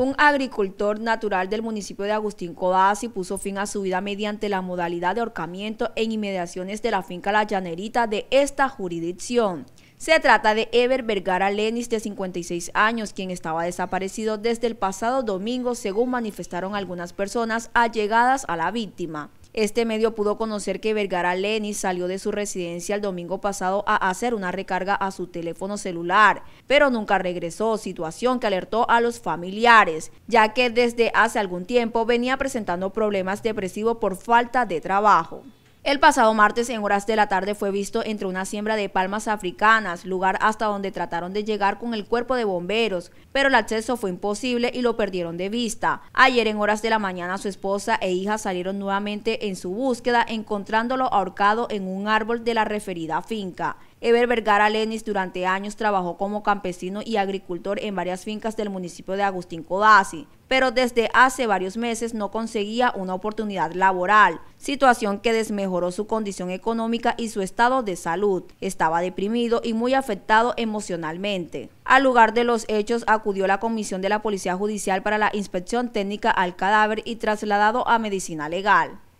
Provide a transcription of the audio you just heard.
Un agricultor natural del municipio de Agustín Codazzi puso fin a su vida mediante la modalidad de ahorcamiento en inmediaciones de la finca La Llanerita de esta jurisdicción. Se trata de Ever Vergara Lenis, de 56 años, quien estaba desaparecido desde el pasado domingo, según manifestaron algunas personas allegadas a la víctima. Este medio pudo conocer que Vergara Leni salió de su residencia el domingo pasado a hacer una recarga a su teléfono celular, pero nunca regresó, situación que alertó a los familiares, ya que desde hace algún tiempo venía presentando problemas depresivos por falta de trabajo. El pasado martes en horas de la tarde fue visto entre una siembra de palmas africanas, lugar hasta donde trataron de llegar con el cuerpo de bomberos, pero el acceso fue imposible y lo perdieron de vista. Ayer en horas de la mañana su esposa e hija salieron nuevamente en su búsqueda encontrándolo ahorcado en un árbol de la referida finca. Eber Vergara Lenis durante años trabajó como campesino y agricultor en varias fincas del municipio de Agustín Codazzi, pero desde hace varios meses no conseguía una oportunidad laboral situación que desmejoró su condición económica y su estado de salud. Estaba deprimido y muy afectado emocionalmente. Al lugar de los hechos acudió la Comisión de la Policía Judicial para la Inspección Técnica al cadáver y trasladado a medicina legal.